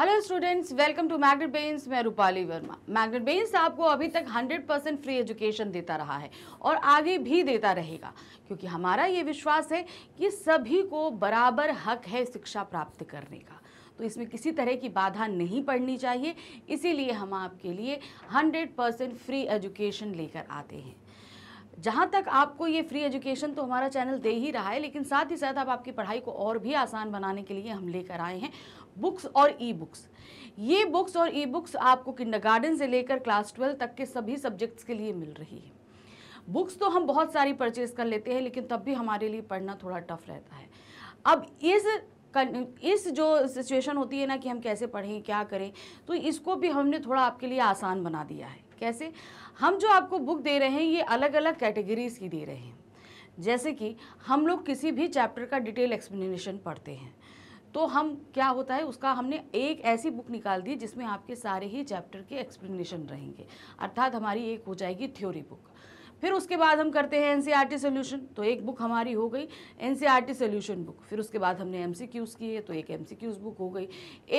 hello students welcome to Magnet Brains मैं Rupali Verma magnet बेन्स आपको अभी तक 100 परसेंट फ्री एजुकेशन देता रहा है और आगे भी देता रहेगा क्योंकि हमारा ये विश्वास है कि सभी को बराबर हक है शिक्षा प्राप्त करने का तो इसमें किसी तरह की बाधा नहीं पड़नी चाहिए इसीलिए हम आपके लिए हंड्रेड परसेंट फ्री एजुकेशन लेकर आते हैं जहाँ तक आपको ये फ्री एजुकेशन तो हमारा चैनल दे ही रहा है लेकिन साथ ही साथ आप आपकी पढ़ाई को और भी आसान बनाने के लिए हम लेकर आए हैं बुक्स और ई बुक्स ये बुक्स और ई बुक्स आपको किंडरगार्टन से लेकर क्लास ट्वेल्व तक के सभी सब्जेक्ट्स के लिए मिल रही है बुक्स तो हम बहुत सारी परचेज कर लेते हैं लेकिन तब भी हमारे लिए पढ़ना थोड़ा टफ रहता है अब इस इस जो सिचुएशन होती है ना कि हम कैसे पढ़ें क्या करें तो इसको भी हमने थोड़ा आपके लिए आसान बना दिया है कैसे हम जो आपको बुक दे रहे हैं ये अलग अलग कैटेगरीज की दे रहे हैं जैसे कि हम लोग किसी भी चैप्टर का डिटेल एक्सप्लेनेशन पढ़ते हैं तो हम क्या होता है उसका हमने एक ऐसी बुक निकाल दी जिसमें आपके सारे ही चैप्टर के एक्सप्लेनेशन रहेंगे अर्थात हमारी एक हो जाएगी थ्योरी बुक फिर उसके बाद हम करते हैं NCERT solution तो एक बुक हमारी हो गई NCERT solution book फिर उसके बाद हमने एम सी क्यूज़ किए तो एक एम सी क्यूज़ बुक हो गई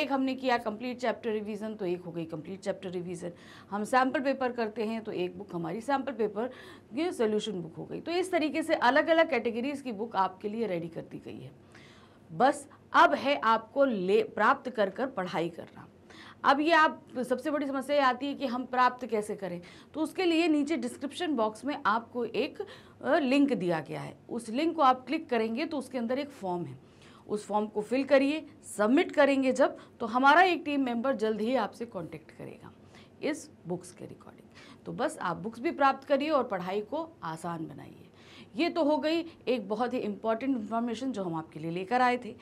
एक हमने किया कंप्लीट चैप्टर रिवीजन तो एक हो गई कंप्लीट चैप्टर रिवीजन हम सैम्पल पेपर करते हैं तो एक बुक हमारी सैम्पल पेपर की सोल्यूशन बुक हो गई तो इस तरीके से अलग अलग कैटेगरीज़ की बुक आपके लिए रेडी कर दी गई है बस अब है आपको ले प्राप्त कर कर पढ़ाई करना अब ये आप सबसे बड़ी समस्या ये आती है कि हम प्राप्त कैसे करें तो उसके लिए नीचे डिस्क्रिप्शन बॉक्स में आपको एक लिंक दिया गया है उस लिंक को आप क्लिक करेंगे तो उसके अंदर एक फॉर्म है उस फॉर्म को फिल करिए सबमिट करेंगे जब तो हमारा एक टीम मेंबर जल्द ही आपसे कांटेक्ट करेगा इस बुक्स के रिकॉर्डिंग तो बस आप बुक्स भी प्राप्त करिए और पढ़ाई को आसान बनाइए ये तो हो गई एक बहुत ही इम्पॉर्टेंट इन्फॉर्मेशन जो हम आपके लिए लेकर आए थे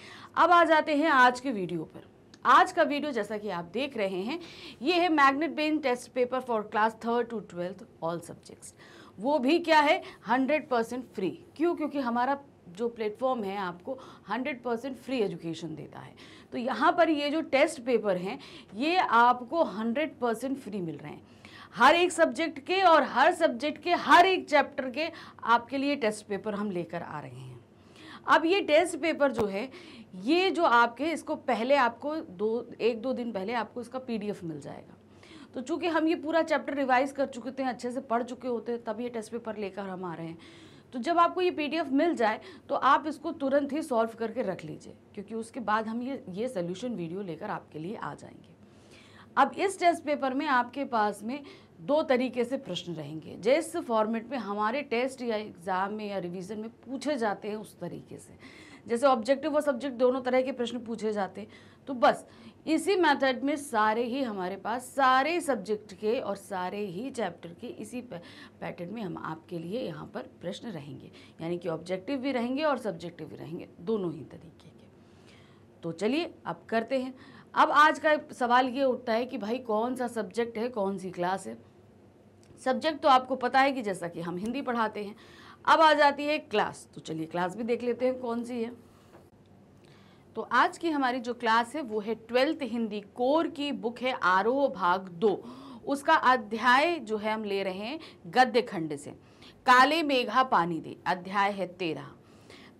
अब आ जाते हैं आज के वीडियो पर आज का वीडियो जैसा कि आप देख रहे हैं ये है Magnet Brains test paper for class third to twelfth all subjects वो भी क्या है हंड्रेड परसेंट फ्री क्यों क्योंकि हमारा जो प्लेटफॉर्म है आपको 100 परसेंट फ्री एजुकेशन देता है तो यहाँ पर ये जो टेस्ट पेपर हैं ये आपको 100 परसेंट फ्री मिल रहे हैं हर एक सब्जेक्ट के और हर सब्जेक्ट के हर एक चैप्टर के आपके लिए टेस्ट पेपर हम लेकर आ रहे हैं अब ये टेस्ट पेपर जो है ये जो आपके इसको पहले आपको दो एक दो दिन पहले आपको इसका पीडीएफ मिल जाएगा तो चूंकि हम ये पूरा चैप्टर रिवाइज कर चुके थे अच्छे से पढ़ चुके होते हैं तब ये टेस्ट पेपर लेकर हम आ रहे हैं तो जब आपको ये पीडीएफ मिल जाए तो आप इसको तुरंत ही सॉल्व करके रख लीजिए क्योंकि उसके बाद हम ये ये सोल्यूशन वीडियो लेकर आपके लिए आ जाएंगे अब इस टेस्ट पेपर में आपके पास में दो तरीके से प्रश्न रहेंगे जिस फॉर्मेट में हमारे टेस्ट या एग्ज़ाम में या रिवीजन में पूछे जाते हैं उस तरीके से जैसे ऑब्जेक्टिव और सब्जेक्ट दोनों तरह के प्रश्न पूछे जाते हैं तो बस इसी मेथड में सारे ही हमारे पास सारे सब्जेक्ट के और सारे ही चैप्टर के इसी पैटर्न में हम आपके लिए यहाँ पर प्रश्न रहेंगे यानी कि ऑब्जेक्टिव भी रहेंगे और सब्जेक्टिव भी रहेंगे दोनों ही तरीके के तो चलिए अब करते हैं अब आज का सवाल ये उठता है कि भाई कौन सा सब्जेक्ट है कौन सी क्लास है सब्जेक्ट तो आपको पता है कि जैसा कि हम हिंदी पढ़ाते हैं अब आ जाती है क्लास तो चलिए क्लास भी देख लेते हैं कौन सी है तो आज की हमारी जो क्लास है वो है ट्वेल्थ हिंदी कोर की बुक है आरोह भाग दो उसका अध्याय जो है हम ले रहे हैं गद्य खंड से काले मेघा पानी दे अध्याय है तेरह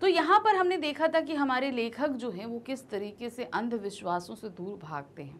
तो यहाँ पर हमने देखा था कि हमारे लेखक जो हैं वो किस तरीके से अंधविश्वासों से दूर भागते हैं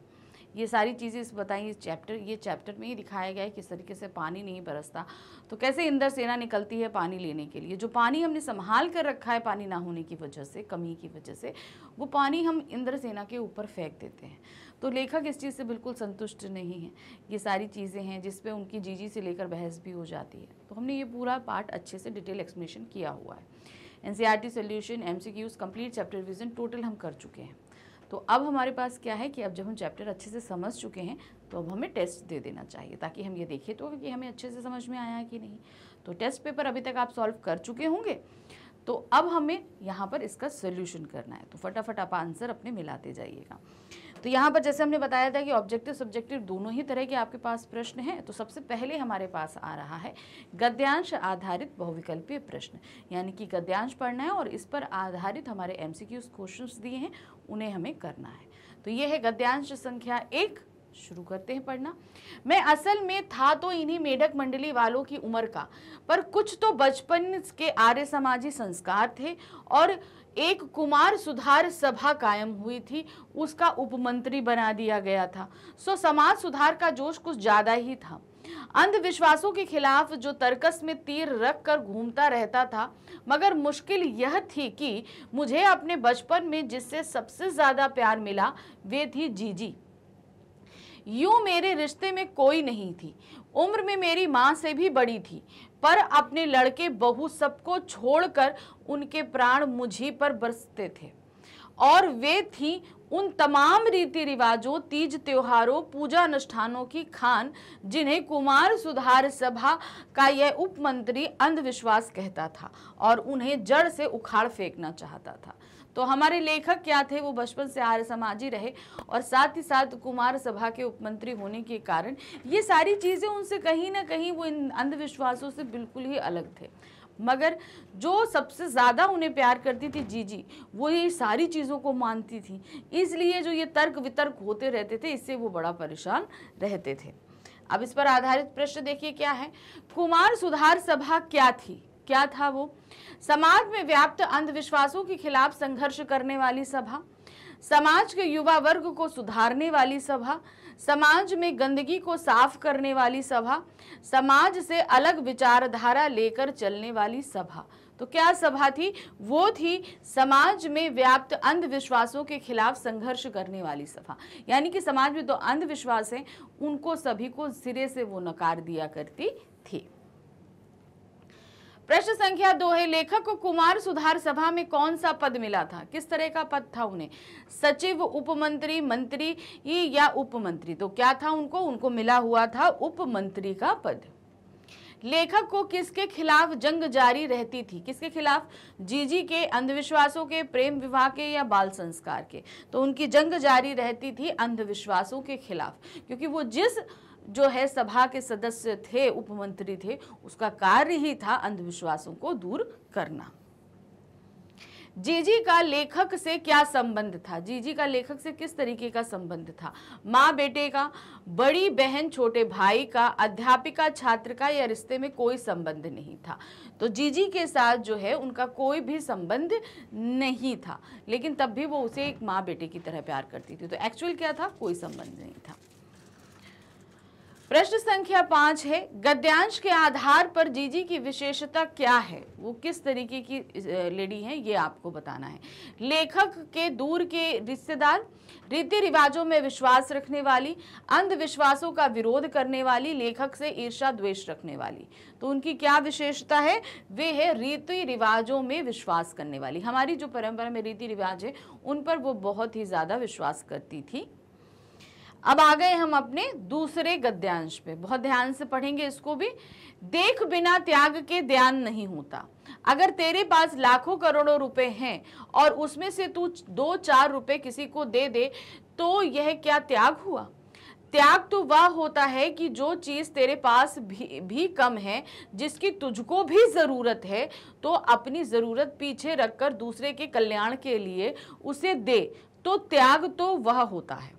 ये सारी चीज़ें इस बताई इस चैप्टर ये चैप्टर में ही दिखाया गया है किस तरीके से पानी नहीं बरसता तो कैसे इंदर सेना निकलती है पानी लेने के लिए जो पानी हमने संभाल कर रखा है पानी ना होने की वजह से कमी की वजह से वो पानी हम इंद्र सेना के ऊपर फेंक देते हैं तो लेखक इस चीज़ से बिल्कुल संतुष्ट नहीं है ये सारी चीज़ें हैं जिसपे उनकी जीजी से लेकर बहस भी हो जाती है तो हमने ये पूरा पार्ट अच्छे से डिटेल एक्सप्लेशन किया हुआ है NCERT solution MCQs complete chapter revision total हम कर चुके हैं तो अब हमारे पास क्या है कि अब जब हम चैप्टर अच्छे से समझ चुके हैं तो अब हमें टेस्ट दे देना चाहिए ताकि हम ये देखें तो कि हमें अच्छे से समझ में आया है कि नहीं तो टेस्ट पेपर अभी तक आप सॉल्व कर चुके होंगे तो अब हमें यहाँ पर इसका सोल्यूशन करना है तो फटाफट आप आंसर अपने मिलाते जाइएगा तो यहाँ पर जैसे हमने बताया था कि ऑब्जेक्टिव सब्जेक्टिव दोनों ही तरह के आपके पास प्रश्न हैं तो सबसे पहले हमारे पास आ रहा है गद्यांश आधारित बहुविकल्पीय प्रश्न यानी कि गद्यांश पढ़ना है और इस पर आधारित हमारे एम क्वेश्चंस दिए हैं उन्हें हमें करना है तो ये है गद्यांश संख्या एक शुरू करते हैं पढ़ना मैं असल में था तो इन्हीं मेढक मंडली वालों की उम्र का पर कुछ तो बचपन के आर्य समाजी संस्कार थे और एक कुमार सुधार सभा कायम हुई थी उसका उपमंत्री बना दिया गया था सो समाज सुधार का जोश कुछ ज़्यादा ही था अंधविश्वासों के खिलाफ जो तर्कस में तीर रख कर घूमता रहता था मगर मुश्किल यह थी कि मुझे अपने बचपन में जिससे सबसे ज़्यादा प्यार मिला वे थी जीजी जी यूँ मेरे रिश्ते में कोई नहीं थी उम्र में मेरी माँ से भी बड़ी थी पर अपने लड़के बहू सबको छोड़कर उनके प्राण मुझी पर बरसते थे और वे थी उन तमाम रीति रिवाजों तीज त्योहारों पूजा अनुष्ठानों की खान जिन्हें कुमार सुधार सभा का यह उपमंत्री अंधविश्वास कहता था और उन्हें जड़ से उखाड़ फेंकना चाहता था तो हमारे लेखक क्या थे वो बचपन से आर्य समाजी रहे और साथ ही साथ कुमार सभा के उपमंत्री होने के कारण ये सारी चीज़ें उनसे कहीं ना कहीं वो इन अंधविश्वासों से बिल्कुल ही अलग थे मगर जो सबसे ज़्यादा उन्हें प्यार करती थी जीजी वो ये सारी चीज़ों को मानती थी इसलिए जो ये तर्क वितर्क होते रहते थे इससे वो बड़ा परेशान रहते थे अब इस पर आधारित प्रश्न देखिए क्या है कुमार सुधार सभा क्या थी क्या था वो समाज में व्याप्त अंधविश्वासों के खिलाफ संघर्ष करने वाली सभा समाज के युवा वर्ग को सुधारने वाली सभा समाज में गंदगी को साफ करने वाली सभा समाज से अलग विचारधारा लेकर चलने वाली सभा तो क्या सभा थी वो थी समाज में व्याप्त अंधविश्वासों के खिलाफ संघर्ष करने वाली सभा यानी कि समाज में तो अंधविश्वास हैं उनको सभी को सिरे से वो नकार दिया करती थी प्रश्न संख्या दो है लेखक को कुमार सुधार सभा में कौन सा पद मिला था किस तरह का पद था उन्हें सचिव उपमंत्री मंत्री या उपमंत्री तो क्या था उनको उनको मिला हुआ था उपमंत्री का पद लेखक को किसके खिलाफ जंग जारी रहती थी किसके खिलाफ जीजी के अंधविश्वासों के प्रेम विवाह के या बाल संस्कार के तो उनकी जंग जारी रहती थी अंधविश्वासों के खिलाफ क्योंकि वो जिस जो है सभा के सदस्य थे उपमंत्री थे उसका कार्य ही था अंधविश्वासों को दूर करना जीजी का लेखक से क्या संबंध था जीजी का लेखक से किस तरीके का संबंध था माँ बेटे का बड़ी बहन छोटे भाई का अध्यापिका छात्र का या रिश्ते में कोई संबंध नहीं था तो जीजी के साथ जो है उनका कोई भी संबंध नहीं था लेकिन तब भी वो उसे एक माँ बेटे की तरह प्यार करती थी तो एक्चुअल क्या था कोई संबंध नहीं था प्रश्न संख्या पाँच है गद्यांश के आधार पर जीजी की विशेषता क्या है वो किस तरीके की लेडी है ये आपको बताना है लेखक के दूर के रिश्तेदार रीति रिवाजों में विश्वास रखने वाली अंधविश्वासों का विरोध करने वाली लेखक से ईर्षा द्वेष रखने वाली तो उनकी क्या विशेषता है वे है रीति रिवाजों में विश्वास करने वाली हमारी जो परंपरा में रीति रिवाज है उन पर वो बहुत ही ज़्यादा विश्वास करती थी अब आ गए हम अपने दूसरे गद्यांश पे बहुत ध्यान से पढ़ेंगे इसको भी देख बिना त्याग के ध्यान नहीं होता अगर तेरे पास लाखों करोड़ों रुपए हैं और उसमें से तू दो चार रुपए किसी को दे दे तो यह क्या त्याग हुआ त्याग तो वह होता है कि जो चीज़ तेरे पास भी भी कम है जिसकी तुझको भी ज़रूरत है तो अपनी ज़रूरत पीछे रखकर दूसरे के कल्याण के लिए उसे दे तो त्याग तो वह होता है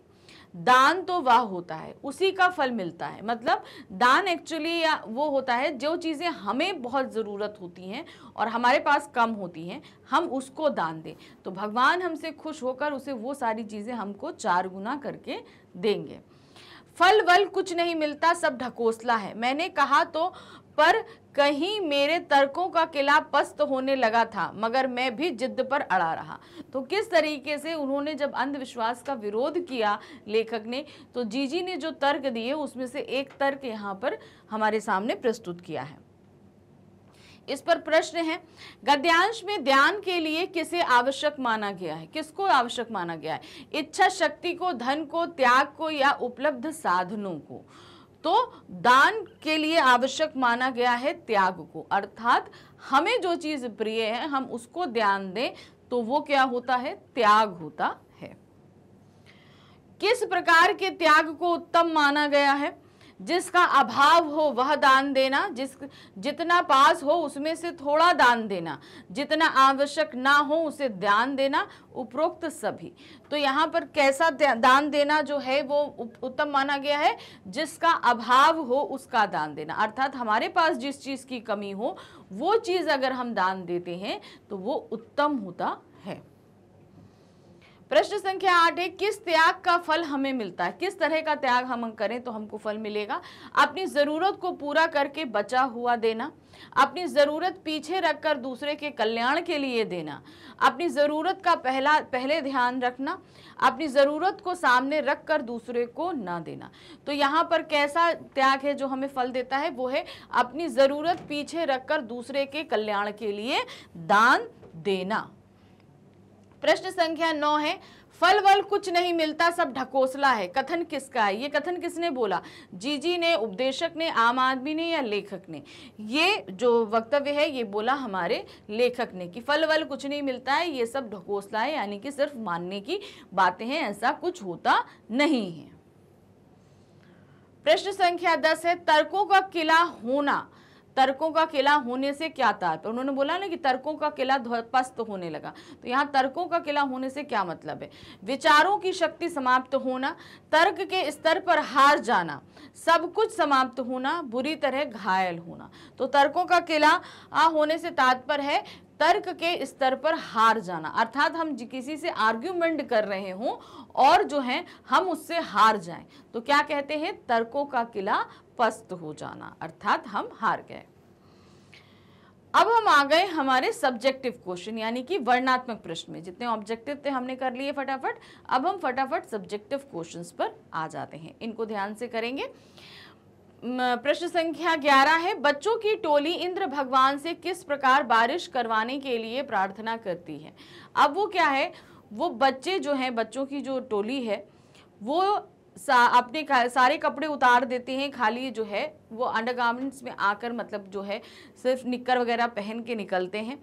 दान तो वाह होता है उसी का फल मिलता है मतलब दान एक्चुअली वो होता है जो चीज़ें हमें बहुत ज़रूरत होती हैं और हमारे पास कम होती हैं हम उसको दान दें तो भगवान हमसे खुश होकर उसे वो सारी चीज़ें हमको चार गुना करके देंगे फल वल कुछ नहीं मिलता सब ढकोसला है मैंने कहा तो पर कहीं मेरे तर्कों का किला पस्त होने लगा था मगर मैं भी जिद पर अड़ा रहा तो किस तरीके से उन्होंने जब अंधविश्वास का विरोध किया लेखक ने तो जीजी ने जो तर्क दिए उसमें से एक तर्क यहाँ पर हमारे सामने प्रस्तुत किया है इस पर प्रश्न है गद्यांश में ध्यान के लिए किसे आवश्यक माना गया है किसको आवश्यक माना गया है इच्छा शक्ति को धन को त्याग को या उपलब्ध साधनों को तो दान के लिए आवश्यक माना गया है त्याग को अर्थात हमें जो चीज़ प्रिय है हम उसको ध्यान दें तो वो क्या होता है त्याग होता है किस प्रकार के त्याग को उत्तम माना गया है जिसका अभाव हो वह दान देना जिस जितना पास हो उसमें से थोड़ा दान देना जितना आवश्यक ना हो उसे दान देना उपरोक्त सभी तो यहाँ पर कैसा दान देना जो है वो उत्तम माना गया है जिसका अभाव हो उसका दान देना अर्थात हमारे पास जिस चीज़ की कमी हो वो चीज़ अगर हम दान देते हैं तो वो उत्तम होता है प्रश्न संख्या आठ है किस त्याग का फल हमें मिलता है किस तरह का त्याग हम करें तो हमको फल मिलेगा अपनी ज़रूरत को पूरा करके बचा हुआ देना अपनी ज़रूरत पीछे रखकर दूसरे के कल्याण के लिए देना अपनी ज़रूरत का पहला पहले ध्यान रखना अपनी ज़रूरत को सामने रख कर दूसरे को ना देना तो यहाँ पर कैसा त्याग है जो हमें फल देता है वो है अपनी ज़रूरत पीछे रखकर दूसरे के कल्याण के लिए दान देना प्रश्न संख्या नौ है फल वल कुछ नहीं मिलता सब ढकोसला है कथन किसका है ये कथन किसने बोला जीजी ने उपदेशक ने आम आदमी ने या लेखक ने ये जो वक्तव्य है ये बोला हमारे लेखक ने कि फल वल कुछ नहीं मिलता है ये सब ढकोसला है यानी कि सिर्फ मानने की बातें हैं ऐसा कुछ होता नहीं है प्रश्न संख्या दस है तर्कों का किला होना तर्कों का किला होने से क्या तात्पर्य तो उन्होंने बोला ना कि तर्कों का किला ध्वस्त होने लगा तो यहाँ तर्कों का किला होने से क्या मतलब है विचारों की शक्ति समाप्त होना तर्क के स्तर पर हार जाना सब कुछ समाप्त होना बुरी तरह घायल होना तो तर्कों का किला होने से तात्पर्य है तर्क के स्तर पर हार जाना अर्थात हम किसी से आर्ग्यूमेंट कर रहे हों और जो है हम उससे हार जाएं तो क्या कहते हैं तर्कों का किला पस्त हो जाना अर्थात हम हार गए अब हम आ गए हमारे सब्जेक्टिव क्वेश्चन यानी कि वर्णात्मक प्रश्न में जितने ऑब्जेक्टिव थे हमने कर लिए फटाफट अब हम फटाफट सब्जेक्टिव क्वेश्चंस पर आ जाते हैं इनको ध्यान से करेंगे प्रश्न संख्या 11 है बच्चों की टोली इंद्र भगवान से किस प्रकार बारिश करवाने के लिए प्रार्थना करती है अब वो क्या है वो बच्चे जो हैं बच्चों की जो टोली है वो सा, अपने सारे कपड़े उतार देते हैं खाली जो है वो अंडरगारमेंट्स में आकर मतलब जो है सिर्फ निक्कर वगैरह पहन के निकलते हैं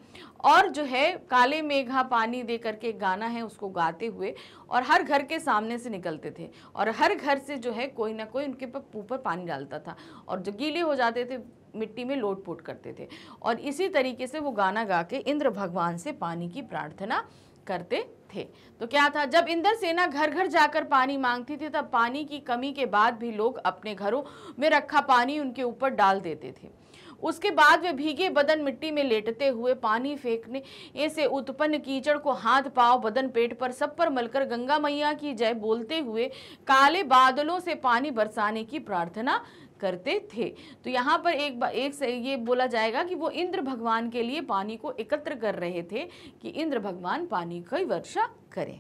और जो है काले मेघा पानी दे करके एक गाना है उसको गाते हुए और हर घर के सामने से निकलते थे और हर घर से जो है कोई ना कोई उनके ऊपर पानी डालता था और जो गीले हो जाते थे मिट्टी में लोट पोट करते थे और इसी तरीके से वो गाना गा के इंद्र भगवान से पानी की प्रार्थना करते थे तो क्या था जब इंदर सेना घर घर जाकर पानी मांगती थी तब पानी की कमी के बाद भी लोग अपने घरों में रखा पानी उनके ऊपर डाल देते थे उसके बाद वे भीगे बदन मिट्टी में लेटते हुए पानी फेंकने से उत्पन्न कीचड़ को हाथ पाव बदन पेट पर सब पर मलकर गंगा मैया की जय बोलते हुए काले बादलों से पानी बरसाने की प्रार्थना करते थे तो यहाँ पर एक एक से ये बोला जाएगा कि वो इंद्र भगवान के लिए पानी को एकत्र कर रहे थे कि इंद्र भगवान पानी की वर्षा करें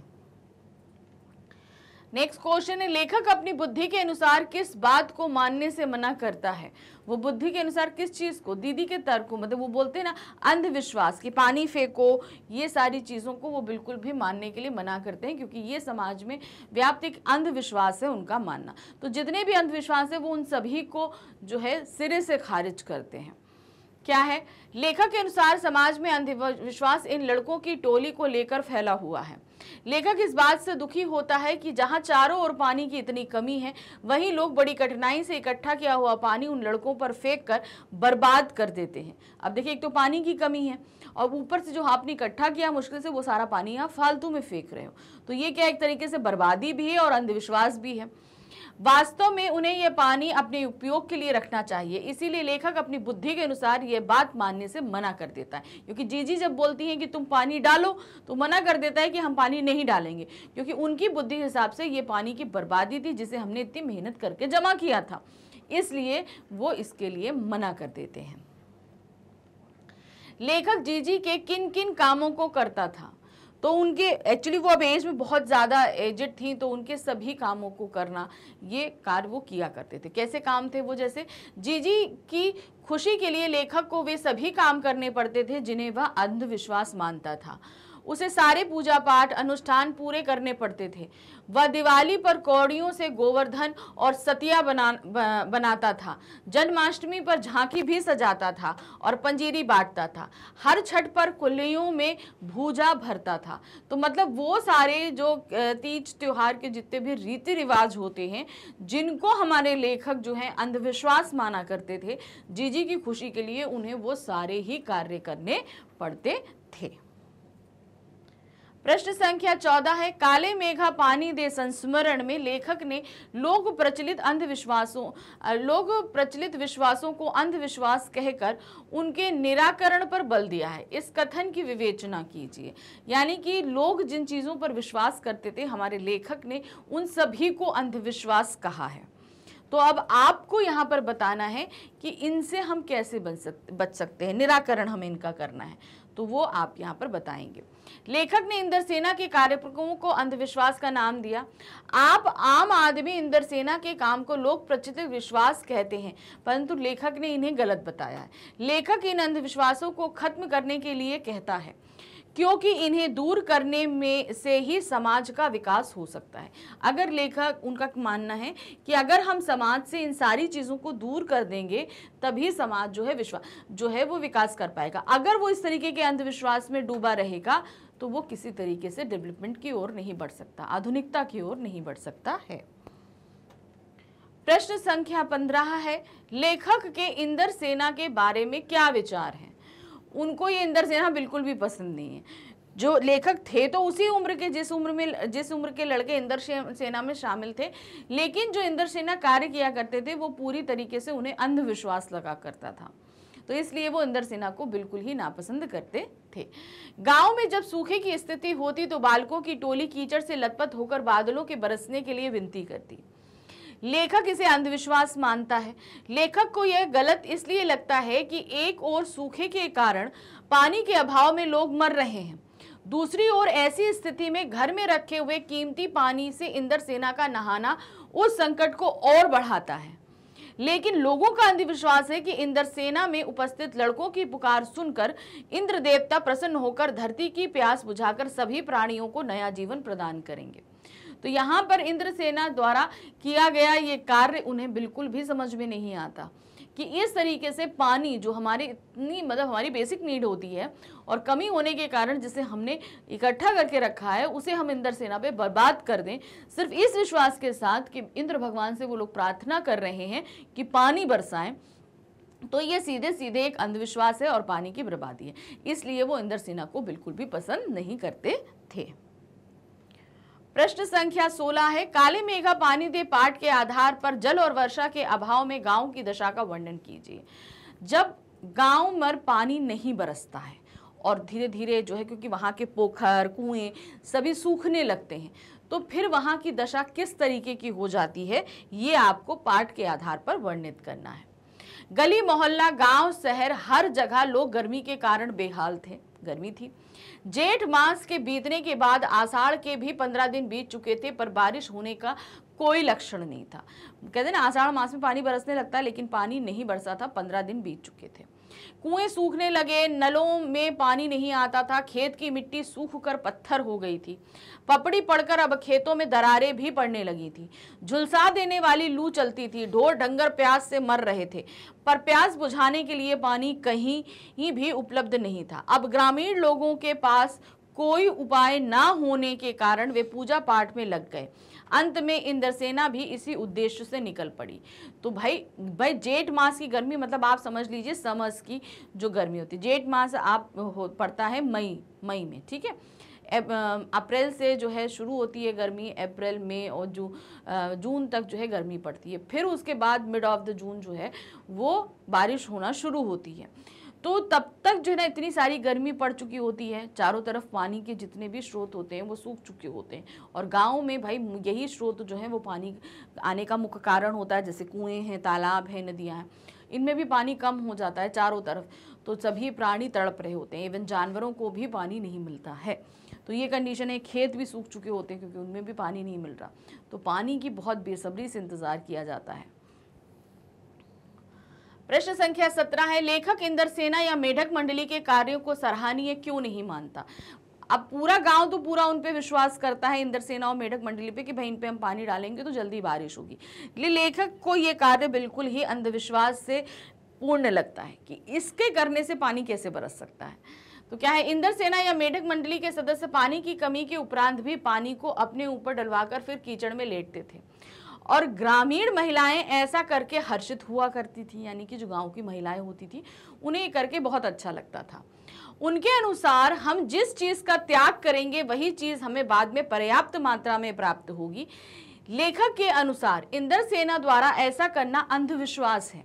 नेक्स्ट क्वेश्चन है लेखक अपनी बुद्धि के अनुसार किस बात को मानने से मना करता है वो बुद्धि के अनुसार किस चीज़ को दीदी के तर्क को मतलब वो बोलते हैं ना अंधविश्वास कि पानी फेंको ये सारी चीज़ों को वो बिल्कुल भी मानने के लिए मना करते हैं क्योंकि ये समाज में व्याप्त एक अंधविश्वास है उनका मानना तो जितने भी अंधविश्वास है वो उन सभी को जो है सिरे से खारिज करते हैं क्या है लेखक के अनुसार समाज में अंधविश्वास इन लड़कों की टोली को लेकर फैला हुआ है लेखक इस बात से दुखी होता है कि जहां चारों ओर पानी की इतनी कमी है वहीं लोग बड़ी कठिनाई से इकट्ठा किया हुआ पानी उन लड़कों पर फेंक कर बर्बाद कर देते हैं अब देखिए एक तो पानी की कमी है और ऊपर से जो आपने इकट्ठा किया मुश्किल से वो सारा पानी आप फालतू में फेंक रहे हो तो ये क्या एक तरीके से बर्बादी भी है और अंधविश्वास भी है वास्तव में उन्हें यह पानी अपने उपयोग के लिए रखना चाहिए इसीलिए लेखक अपनी बुद्धि के अनुसार ये बात मानने से मना कर देता है क्योंकि जीजी जब बोलती हैं कि तुम पानी डालो तो मना कर देता है कि हम पानी नहीं डालेंगे क्योंकि उनकी बुद्धि के हिसाब से ये पानी की बर्बादी थी जिसे हमने इतनी मेहनत करके जमा किया था इसलिए वो इसके लिए मना कर देते हैं लेखक जीजी के किन किन कामों को करता था तो उनके एक्चुअली वो अब एज में बहुत ज़्यादा एजड थी तो उनके सभी कामों को करना ये कार्य वो किया करते थे कैसे काम थे वो जैसे जीजी की खुशी के लिए लेखक को वे सभी काम करने पड़ते थे जिन्हें वह अंधविश्वास मानता था उसे सारे पूजा पाठ अनुष्ठान पूरे करने पड़ते थे वह दिवाली पर कौड़ियों से गोवर्धन और सतिया बना बनाता था जन्माष्टमी पर झांकी भी सजाता था और पंजीरी बांटता था हर छठ पर कुल्लियों में भूजा भरता था तो मतलब वो सारे जो तीज त्यौहार के जितने भी रीति रिवाज होते हैं जिनको हमारे लेखक जो हैं अंधविश्वास माना करते थे जीजी की खुशी के लिए उन्हें वो सारे ही कार्य करने पड़ते थे प्रश्न संख्या चौदह है काले मेघा पानी दे संस्मरण में लेखक ने लोग प्रचलित अंधविश्वासों लोग प्रचलित विश्वासों को अंधविश्वास कहकर उनके निराकरण पर बल दिया है इस कथन की विवेचना कीजिए यानी कि लोग जिन चीज़ों पर विश्वास करते थे हमारे लेखक ने उन सभी को अंधविश्वास कहा है तो अब आपको यहाँ पर बताना है कि इनसे हम कैसे बन सकते बच सकते हैं निराकरण हमें इनका करना है तो वो आप यहाँ पर बताएंगे लेखक ने इंदर सेना के कार्यक्रमों को अंधविश्वास का नाम दिया आप आम आदमी इंदर सेना के काम को लोक प्रचलित विश्वास कहते हैं परंतु लेखक ने इन्हें गलत बताया है लेखक इन अंधविश्वासों को खत्म करने के लिए कहता है क्योंकि इन्हें दूर करने में से ही समाज का विकास हो सकता है अगर लेखक उनका मानना है कि अगर हम समाज से इन सारी चीज़ों को दूर कर देंगे तभी समाज जो है विश्वास जो है वो विकास कर पाएगा अगर वो इस तरीके के अंधविश्वास में डूबा रहेगा तो वो किसी तरीके से डेवलपमेंट की ओर नहीं बढ़ सकता आधुनिकता की ओर नहीं बढ़ सकता है प्रश्न संख्या पंद्रह है लेखक के इंदर सेना के बारे में क्या विचार हैं उनको ये इंदर सेना बिल्कुल भी पसंद नहीं है जो लेखक थे तो उसी उम्र के जिस उम्र में जिस उम्र के लड़के इंदर सेना में शामिल थे लेकिन जो इंदर सेना कार्य किया करते थे वो पूरी तरीके से उन्हें अंधविश्वास लगा करता था तो इसलिए वो इंदर सेना को बिल्कुल ही नापसंद करते थे गांव में जब सूखे की स्थिति होती तो बालकों की टोली कीचड़ से लतपत होकर बादलों के बरसने के लिए विनती करती लेखक इसे अंधविश्वास मानता है लेखक को यह गलत इसलिए लगता है कि एक और सूखे के कारण पानी के अभाव में लोग मर रहे हैं दूसरी ओर ऐसी स्थिति में घर में रखे हुए कीमती पानी से इंद्र सेना का नहाना उस संकट को और बढ़ाता है लेकिन लोगों का अंधविश्वास है कि इंद्र सेना में उपस्थित लड़कों की पुकार सुनकर इंद्र देवता प्रसन्न होकर धरती की प्यास बुझाकर सभी प्राणियों को नया जीवन प्रदान करेंगे तो यहाँ पर इंद्रसेना द्वारा किया गया ये कार्य उन्हें बिल्कुल भी समझ में नहीं आता कि इस तरीके से पानी जो हमारे इतनी मतलब हमारी बेसिक नीड होती है और कमी होने के कारण जिसे हमने इकट्ठा करके रखा है उसे हम इंद्र सेना पे बर्बाद कर दें सिर्फ इस विश्वास के साथ कि इंद्र भगवान से वो लोग प्रार्थना कर रहे हैं कि पानी बरसाएं तो ये सीधे सीधे एक अंधविश्वास है और पानी की बर्बादी है इसलिए वो इंद्र सेना को बिल्कुल भी पसंद नहीं करते थे प्रश्न संख्या 16 है काले मेघा पानी दे पाठ के आधार पर जल और वर्षा के अभाव में गाँव की दशा का वर्णन कीजिए जब गाँव मर पानी नहीं बरसता है और धीरे धीरे जो है क्योंकि वहाँ के पोखर कुएं सभी सूखने लगते हैं तो फिर वहाँ की दशा किस तरीके की हो जाती है ये आपको पाठ के आधार पर वर्णित करना है गली मोहल्ला गांव शहर हर जगह लोग गर्मी के कारण बेहाल थे गर्मी थी जेठ मास के बीतने के बाद आषाढ़ के भी पंद्रह दिन बीत चुके थे पर बारिश होने का कोई लक्षण नहीं था कहते ना आषाढ़ मास में पानी बरसने लगता है लेकिन पानी नहीं बरसा था पंद्रह दिन बीत चुके थे कुएं सूखने लगे नलों में पानी नहीं आता था खेत की मिट्टी सूख कर पत्थर हो गई थी पपड़ी पड़कर अब खेतों में दरारें भी पड़ने लगी थी झुलसा देने वाली लू चलती थी ढोर डंगर प्यास से मर रहे थे पर प्यास बुझाने के लिए पानी कहीं ही भी उपलब्ध नहीं था अब ग्रामीण लोगों के पास कोई उपाय ना होने के कारण वे पूजा पाठ में लग गए अंत में इंद्रसेना भी इसी उद्देश्य से निकल पड़ी तो भाई भाई जेठ मास की गर्मी मतलब आप समझ लीजिए समस की जो गर्मी होती है जेठ मास आप हो पड़ता है मई मई में ठीक है अप्रैल से जो है शुरू होती है गर्मी अप्रैल मई और जू जून तक जो है गर्मी पड़ती है फिर उसके बाद मिड ऑफ द जून जो है वो बारिश होना शुरू होती है तो तब तक जो है ना इतनी सारी गर्मी पड़ चुकी होती है चारों तरफ पानी के जितने भी स्रोत होते हैं वो सूख चुके होते हैं और गाँव में भाई यही स्रोत जो है वो पानी आने का मुख्य कारण होता है जैसे कुएँ हैं तालाब हैं नदियाँ हैं इनमें भी पानी कम हो जाता है चारों तरफ तो सभी प्राणी तड़प रहे होते हैं इवन जानवरों को भी पानी नहीं मिलता है तो ये कंडीशन है खेत भी सूख चुके होते हैं क्योंकि उनमें भी पानी नहीं मिल रहा तो पानी की बहुत बेसब्री से इंतज़ार किया जाता है प्रश्न संख्या सत्रह है लेखक इंदर सेना या मेढक मंडली के कार्यों को सराहनीय क्यों नहीं मानता अब पूरा गांव तो पूरा उन पे विश्वास करता है इंदर सेना और मेढक मंडली पे कि भाई इन पे हम पानी डालेंगे तो जल्दी बारिश होगी इसलिए लेखक को ये कार्य बिल्कुल ही अंधविश्वास से पूर्ण लगता है कि इसके करने से पानी कैसे बरस सकता है तो क्या है इंदर सेना या मेढक मंडली के सदस्य पानी की कमी के उपरांत भी पानी को अपने ऊपर डलवाकर फिर कीचड़ में लेटते थे और ग्रामीण महिलाएं ऐसा करके हर्षित हुआ करती थी यानी कि जो गांव की महिलाएं होती थी उन्हें ये करके बहुत अच्छा लगता था उनके अनुसार हम जिस चीज़ का त्याग करेंगे वही चीज़ हमें बाद में पर्याप्त मात्रा में प्राप्त होगी लेखक के अनुसार इंद्र सेना द्वारा ऐसा करना अंधविश्वास है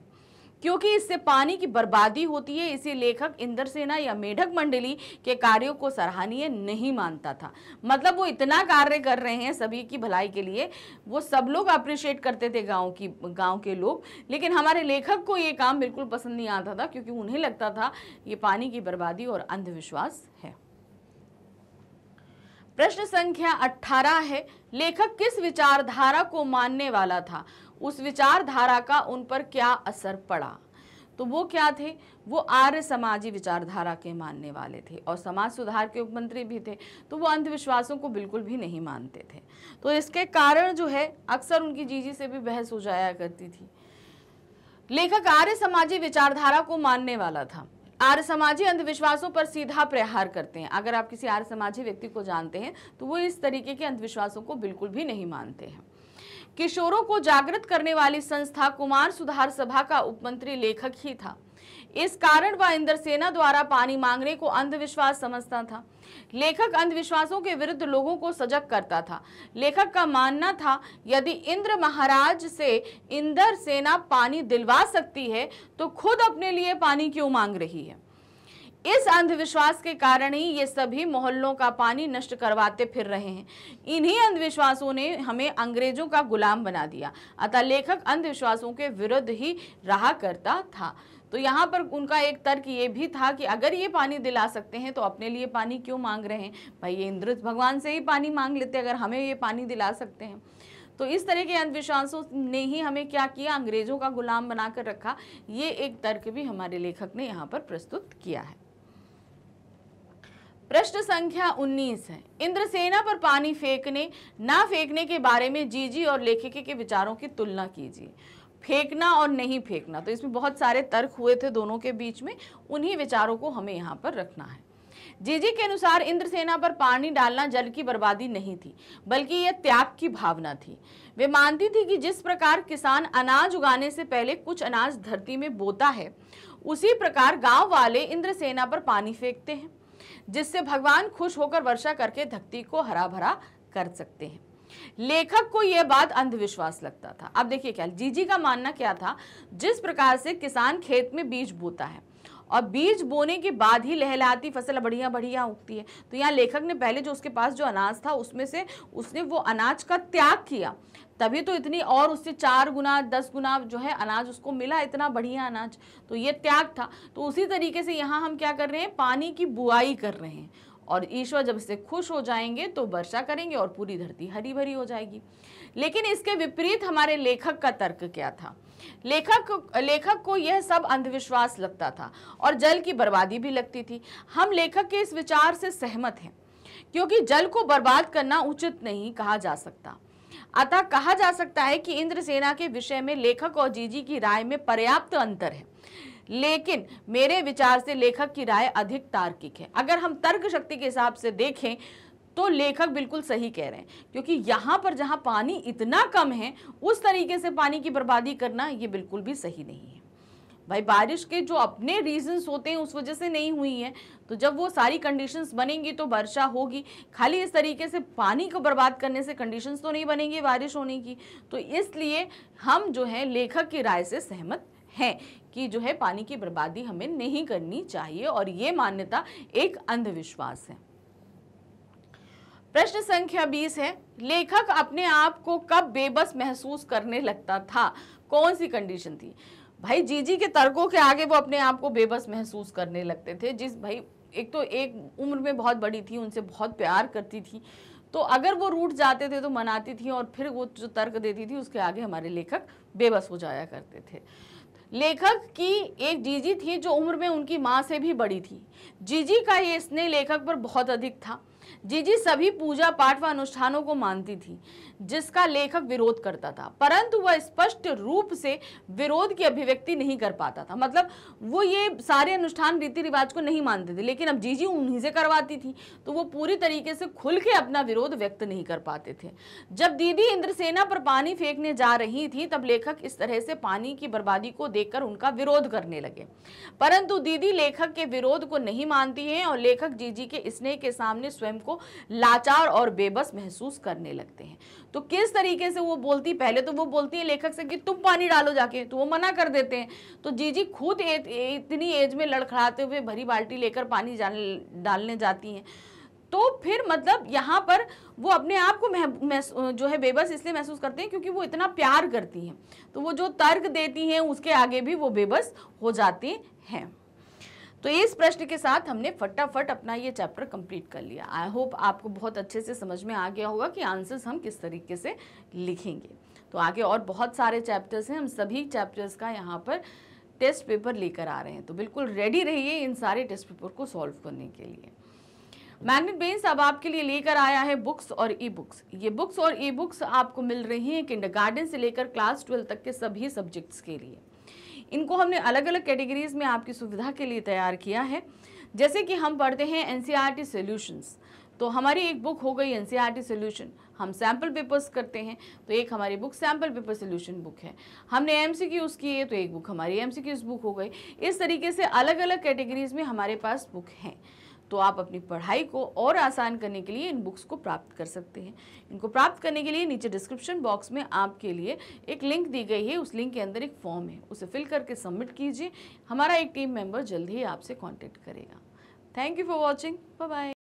क्योंकि इससे पानी की बर्बादी होती है इसी लेखक इंद्र सेना या मेढक मंडली के कार्यों को सराहनीय नहीं मानता था मतलब वो इतना कार्य कर रहे हैं सभी की भलाई के लिए वो सब लोग अप्रिशिएट करते थे गाँव की गाँव के लोग लेकिन हमारे लेखक को ये काम बिल्कुल पसंद नहीं आता था क्योंकि उन्हें लगता था ये पानी की बर्बादी और अंधविश्वास है प्रश्न संख्या 18 है लेखक किस विचारधारा को मानने वाला था उस विचारधारा का उन पर क्या असर पड़ा तो वो क्या थे वो आर्य समाजी विचारधारा के मानने वाले थे और समाज सुधार के उपमंत्री भी थे तो वो अंधविश्वासों को बिल्कुल भी नहीं मानते थे तो इसके कारण जो है अक्सर उनकी जीजी से भी बहस हो जाया करती थी लेखक आर्य समाजी विचारधारा को मानने वाला था आर्य समाजी अंधविश्वासों पर सीधा प्रहार करते हैं अगर आप किसी आर्य समाजी व्यक्ति को जानते हैं तो वो इस तरीके के अंधविश्वासों को बिल्कुल भी नहीं मानते हैं किशोरों को जागृत करने वाली संस्था कुमार सुधार सभा का उपमंत्री लेखक ही था इस कारण वह इंद्र सेना द्वारा पानी मांगने को अंधविश्वास समझता था लेखक अंधविश्वासों के विरुद्ध लोगों को सजग करता था लेखक का मानना था यदि इंद्र महाराज से इंद्र सेना पानी दिलवा सकती है तो खुद अपने लिए पानी क्यों मांग रही है इस अंधविश्वास के कारण ही ये सभी मोहल्लों का पानी नष्ट करवाते फिर रहे हैं इन्हीं अंधविश्वासों ने हमें अंग्रेजों का गुलाम बना दिया अतः लेखक अंधविश्वासों के विरुद्ध ही रहा करता था तो यहाँ पर उनका एक तर्क ये भी था कि अगर ये पानी दिला सकते हैं तो अपने लिए पानी क्यों मांग रहे हैं भाई ये इंद्र भगवान से ही पानी मांग लेते अगर हमें ये पानी दिला सकते हैं तो इस तरह के अंधविश्वासों ने ही हमें क्या किया अंग्रेजों का गुलाम बनाकर रखा ये एक तर्क भी हमारे लेखक ने यहाँ पर प्रस्तुत किया है प्रश्न संख्या 19 है इंद्रसेना पर पानी फेंकने ना फेंकने के बारे में जीजी और लेखिके के विचारों की तुलना कीजिए फेंकना और नहीं फेंकना तो इसमें बहुत सारे तर्क हुए थे दोनों के बीच में उन्हीं विचारों को हमें यहाँ पर रखना है जीजी के अनुसार इंद्रसेना पर पानी डालना जल की बर्बादी नहीं थी बल्कि यह त्याग की भावना थी वे मानती थी कि जिस प्रकार किसान अनाज उगाने से पहले कुछ अनाज धरती में बोता है उसी प्रकार गांव वाले इंद्रसेना पर पानी फेंकते हैं जिससे भगवान खुश होकर वर्षा करके धरती को हरा भरा कर सकते हैं लेखक को यह बात अंधविश्वास लगता था अब देखिए क्या जीजी का मानना क्या था जिस प्रकार से किसान खेत में बीज बोता है और बीज बोने के बाद ही लहलाती फसल बढ़िया बढ़िया उगती है तो यहाँ लेखक ने पहले जो उसके पास जो अनाज था उसमें से उसने वो अनाज का त्याग किया तभी तो इतनी और उससे चार गुना दस गुना जो है अनाज उसको मिला इतना बढ़िया अनाज तो ये त्याग था तो उसी तरीके से यहाँ हम क्या कर रहे हैं पानी की बुआई कर रहे हैं और ईश्वर जब इससे खुश हो जाएंगे तो वर्षा करेंगे और पूरी धरती हरी भरी हो जाएगी लेकिन इसके विपरीत हमारे लेखक का तर्क क्या था लेखक लेखक को यह सब अंधविश्वास लगता था और जल की बर्बादी भी लगती थी हम लेखक के इस विचार से सहमत हैं क्योंकि जल को बर्बाद करना उचित नहीं कहा जा सकता अतः कहा जा सकता है कि इंद्रसेना के विषय में लेखक और जीजी की राय में पर्याप्त अंतर है लेकिन मेरे विचार से लेखक की राय अधिक तार्किक है अगर हम तर्क शक्ति के हिसाब से देखें तो लेखक बिल्कुल सही कह रहे हैं क्योंकि यहाँ पर जहाँ पानी इतना कम है उस तरीके से पानी की बर्बादी करना ये बिल्कुल भी सही नहीं है भाई बारिश के जो अपने रीजंस होते हैं उस वजह से नहीं हुई है तो जब वो सारी कंडीशंस बनेंगी तो वर्षा होगी खाली इस तरीके से पानी को बर्बाद करने से कंडीशंस तो नहीं बनेंगी बारिश होने की तो इसलिए हम जो है लेखक की राय से सहमत हैं कि जो है पानी की बर्बादी हमें नहीं करनी चाहिए और ये मान्यता एक अंधविश्वास है प्रश्न संख्या 20 है लेखक अपने आप को कब बेबस महसूस करने लगता था कौन सी कंडीशन थी भाई जीजी के तर्कों के आगे वो अपने आप को बेबस महसूस करने लगते थे जिस भाई एक तो एक उम्र में बहुत बड़ी थी उनसे बहुत प्यार करती थी तो अगर वो रूट जाते थे तो मनाती थी और फिर वो जो तर्क देती थी उसके आगे हमारे लेखक बेबस हो जाया करते थे लेखक की एक जीजी थी जो उम्र में उनकी माँ से भी बड़ी थी जीजी का ये स्नेह लेखक पर बहुत अधिक था जीजी सभी पूजा पाठ व अनुष्ठानों को मानती थी जिसका लेखक विरोध करता था परंतु वह स्पष्ट रूप से विरोध की अभिव्यक्ति नहीं कर पाता था मतलब वो ये सारे अनुष्ठान रीति रिवाज को नहीं मानते थे लेकिन अब जीजी उन्हीं से करवाती थी तो वो पूरी तरीके से खुल के अपना विरोध व्यक्त नहीं कर पाते थे जब दीदी इंद्रसेना पर पानी फेंकने जा रही थी तब लेखक इस तरह से पानी की बर्बादी को देखकर उनका विरोध करने लगे परंतु दीदी लेखक के विरोध को नहीं मानती है और लेखक जीजी के स्नेह के सामने स्वयं को लाचार और बेबस महसूस करने लगते हैं तो किस तरीके से वो बोलती पहले तो वो बोलती है लेखक से कि तुम पानी डालो जाके तो वो मना कर देते हैं तो जीजी खुद इतनी एज में लड़खड़ाते हुए भरी बाल्टी लेकर पानी डालने जाती हैं तो फिर मतलब यहाँ पर वो अपने आप को मह, जो है बेबस इसलिए महसूस करते हैं क्योंकि वो इतना प्यार करती हैं तो वो जो तर्क देती हैं उसके आगे भी वो बेबस हो जाती हैं तो इस प्रश्न के साथ हमने फटाफट अपना ये चैप्टर कंप्लीट कर लिया आई होप आपको बहुत अच्छे से समझ में आ गया होगा कि आंसर्स हम किस तरीके से लिखेंगे तो आगे और बहुत सारे चैप्टर्स हैं हम सभी चैप्टर्स का यहाँ पर टेस्ट पेपर लेकर आ रहे हैं तो बिल्कुल रेडी रहिए इन सारे टेस्ट पेपर को सॉल्व करने के लिए मैग्नेट बेन्स अब आपके लिए लेकर आया है बुक्स और ई बुक्स ये बुक्स और ई बुक्स आपको मिल रही हैं किंडर से लेकर क्लास ट्वेल्व तक के सभी सब्जेक्ट्स के लिए इनको हमने अलग अलग कैटेगरीज में आपकी सुविधा के लिए तैयार किया है जैसे कि हम पढ़ते हैं NCERT solutions तो हमारी एक बुक हो गई NCERT solution हम सैम्पल पेपर्स करते हैं तो एक हमारी book sample paper solution book है हमने एम सी क्यूज़ है तो एक बुक हमारी एम सी क्यूज़ बुक हो गई इस तरीके से अलग अलग कैटेगरीज में हमारे पास बुक हैं तो आप अपनी पढ़ाई को और आसान करने के लिए इन बुक्स को प्राप्त कर सकते हैं इनको प्राप्त करने के लिए नीचे डिस्क्रिप्शन बॉक्स में आपके लिए एक लिंक दी गई है उस लिंक के अंदर एक फॉर्म है उसे फिल करके सबमिट कीजिए हमारा एक टीम मेंबर जल्द ही आपसे कॉन्टेक्ट करेगा thank you for watching bye